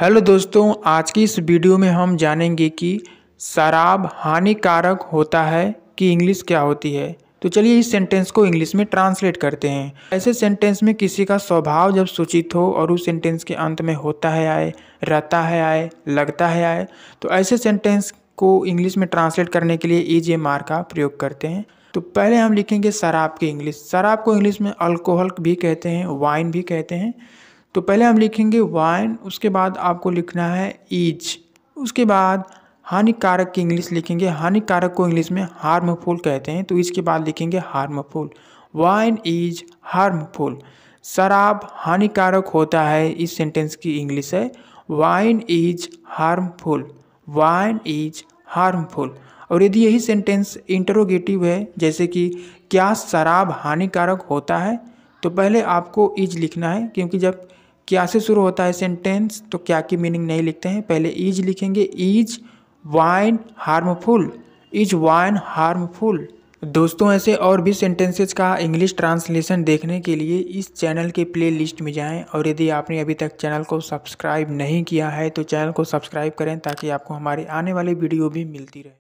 hello दोस्तों आज की इस वीडियो में हम जानेंगे कि शराब हानिकारक होता है कि इंग्लिश क्या होती है तो चलिए इस सेंटेंस को इंग्लिश में ट्रांसलेट करते हैं ऐसे सेंटेंस में किसी का स्वभाव जब सूचित हो और उस सेंटेंस के अंत में होता है आए रहता है आए लगता है आए तो ऐसे सेंटेंस को इंग्लिश में ट्रांसलेट करने के लिए ई जे मार का प्रयोग करते हैं तो पहले हम लिखेंगे शराब की इंग्लिश शराब को इंग्लिश में अल्कोहल भी कहते हैं वाइन भी कहते हैं तो पहले हम लिखेंगे वाइन उसके बाद आपको लिखना है ईच उसके बाद हानिकारक की इंग्लिश लिखेंगे हानिकारक को इंग्लिश में हार्मफुल कहते हैं तो इसके बाद लिखेंगे हार्मफुल वाइन इज हार्मफुल शराब हानिकारक होता है इस सेंटेंस की इंग्लिश है wine is harmful wine is harmful और यदि यही सेंटेंस इंटरोगेटिव है जैसे कि क्या शराब हानिकारक होता है तो पहले आपको इज लिखना है क्योंकि जब क्या से शुरू होता है सेंटेंस तो क्या की मीनिंग नहीं लिखते हैं पहले इज लिखेंगे is wine harmful is wine harmful दोस्तों ऐसे और भी सेंटेंसेज का इंग्लिश ट्रांसलेशन देखने के लिए इस चैनल के प्ले लिस्ट में जाएं और यदि आपने अभी तक चैनल को सब्सक्राइब नहीं किया है तो चैनल को सब्सक्राइब करें ताकि आपको हमारे आने वाली वीडियो भी मिलती रहे